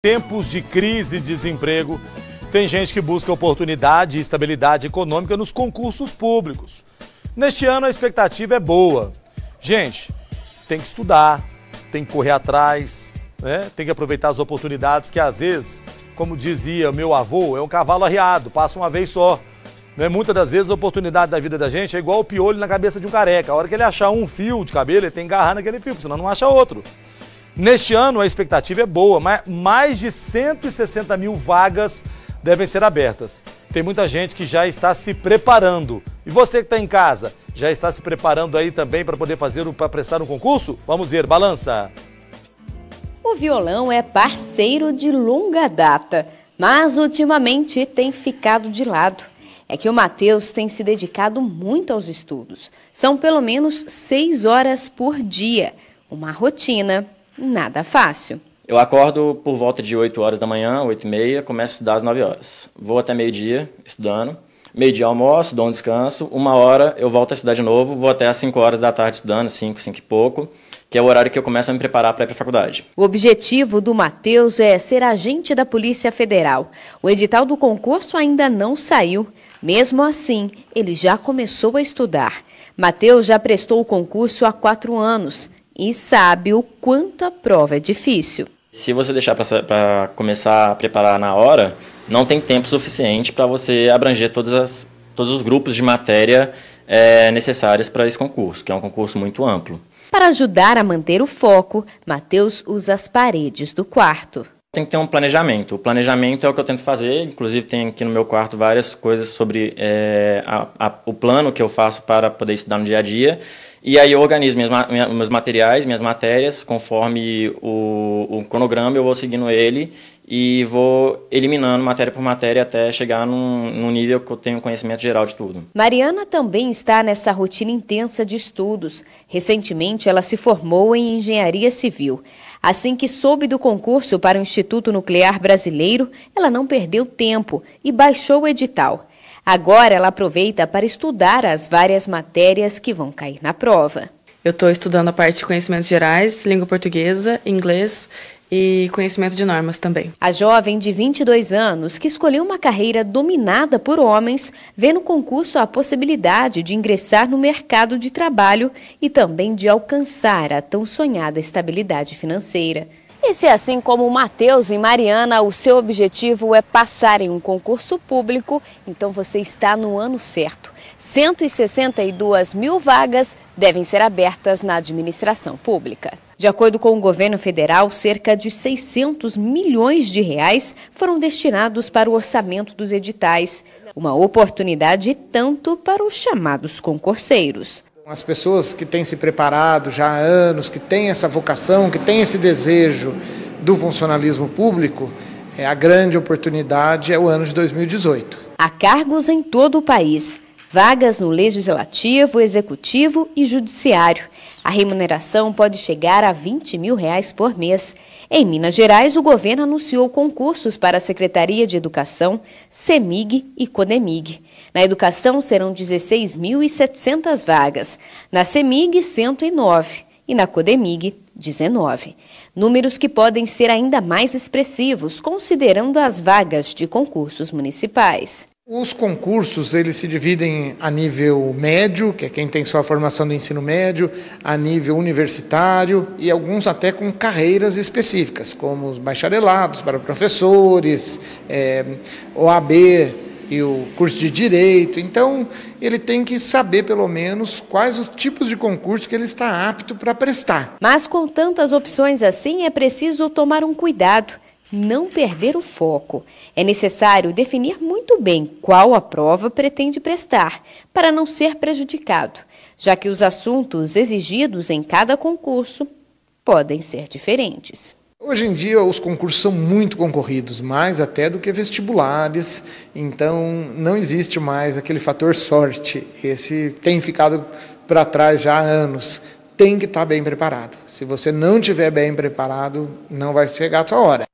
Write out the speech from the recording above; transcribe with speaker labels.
Speaker 1: tempos de crise e desemprego, tem gente que busca oportunidade e estabilidade econômica nos concursos públicos. Neste ano a expectativa é boa. Gente, tem que estudar, tem que correr atrás, né? tem que aproveitar as oportunidades que às vezes, como dizia meu avô, é um cavalo arriado, passa uma vez só. Né? Muitas das vezes a oportunidade da vida da gente é igual o piolho na cabeça de um careca. A hora que ele achar um fio de cabelo, ele tem que agarrar naquele fio, senão não acha outro. Neste ano, a expectativa é boa, mas mais de 160 mil vagas devem ser abertas. Tem muita gente que já está se preparando. E você que está em casa, já está se preparando aí também para poder fazer, para prestar um concurso? Vamos ver, balança!
Speaker 2: O violão é parceiro de longa data, mas ultimamente tem ficado de lado. É que o Matheus tem se dedicado muito aos estudos. São pelo menos seis horas por dia, uma rotina Nada fácil.
Speaker 3: Eu acordo por volta de 8 horas da manhã, 8 e meia, começo a estudar às 9 horas. Vou até meio-dia estudando. Meio-dia almoço, dou um descanso. Uma hora eu volto a estudar de novo, vou até às 5 horas da tarde estudando, 5, 5 e pouco que é o horário que eu começo a me preparar para ir para a faculdade.
Speaker 2: O objetivo do Matheus é ser agente da Polícia Federal. O edital do concurso ainda não saiu. Mesmo assim, ele já começou a estudar. Matheus já prestou o concurso há quatro anos e sabe o quanto a prova é difícil.
Speaker 3: Se você deixar para começar a preparar na hora, não tem tempo suficiente para você abranger as, todos os grupos de matéria é, necessários para esse concurso, que é um concurso muito amplo.
Speaker 2: Para ajudar a manter o foco, Matheus usa as paredes do quarto.
Speaker 3: Tem que ter um planejamento. O planejamento é o que eu tento fazer. Inclusive, tem aqui no meu quarto várias coisas sobre é, a, a, o plano que eu faço para poder estudar no dia a dia. E aí eu organizo minhas, minha, meus materiais, minhas matérias, conforme o, o cronograma, eu vou seguindo ele e vou eliminando matéria por matéria até chegar num, num, nível que eu tenho conhecimento geral de tudo.
Speaker 2: Mariana também está nessa rotina intensa de estudos. Recentemente, ela se formou em engenharia civil. Assim que soube do concurso para o Instituto Nuclear Brasileiro, ela não perdeu tempo e baixou o edital. Agora ela aproveita para estudar as várias matérias que vão cair na prova.
Speaker 3: Eu estou estudando a parte de conhecimentos gerais, língua portuguesa, inglês e conhecimento de normas também.
Speaker 2: A jovem de 22 anos, que escolheu uma carreira dominada por homens, vê no concurso a possibilidade de ingressar no mercado de trabalho e também de alcançar a tão sonhada estabilidade financeira. E se assim como Matheus e Mariana, o seu objetivo é passar em um concurso público, então você está no ano certo. 162 mil vagas devem ser abertas na administração pública. De acordo com o governo federal, cerca de 600 milhões de reais foram destinados para o orçamento dos editais. Uma oportunidade
Speaker 4: tanto para os chamados concurseiros. As pessoas que têm se preparado já há anos, que têm essa vocação, que têm esse desejo do funcionalismo público, é a grande oportunidade é o ano de 2018. Há cargos em todo o
Speaker 2: país, vagas no legislativo, executivo e judiciário. A remuneração pode chegar a 20 mil reais por mês. Em Minas Gerais, o governo anunciou concursos para a Secretaria de Educação, CEMIG e CONEMIG. Na educação serão 16.700 vagas, na CEMIG 109 e na CODEMIG 19. Números que podem ser ainda mais expressivos, considerando as vagas de concursos municipais.
Speaker 4: Os concursos, eles se dividem a nível médio, que é quem tem só a formação do ensino médio, a nível universitário e alguns até com carreiras específicas, como os bacharelados para professores, é, eh, OAB e o curso de Direito. Então, ele tem que saber, pelo menos, quais os tipos de concurso que ele está apto para prestar.
Speaker 2: Mas com tantas opções assim, é preciso tomar um cuidado – não perder o foco. É necessário definir muito bem qual a prova pretende prestar, para não ser prejudicado, já que os assuntos exigidos em cada concurso podem ser diferentes.
Speaker 4: Hoje em dia os concursos são muito concorridos, mais até do que vestibulares, então não existe mais aquele fator sorte. Esse tem ficado para trás já há anos tem que estar tá bem preparado. Se você não tiver bem preparado, não vai chegar a sua hora.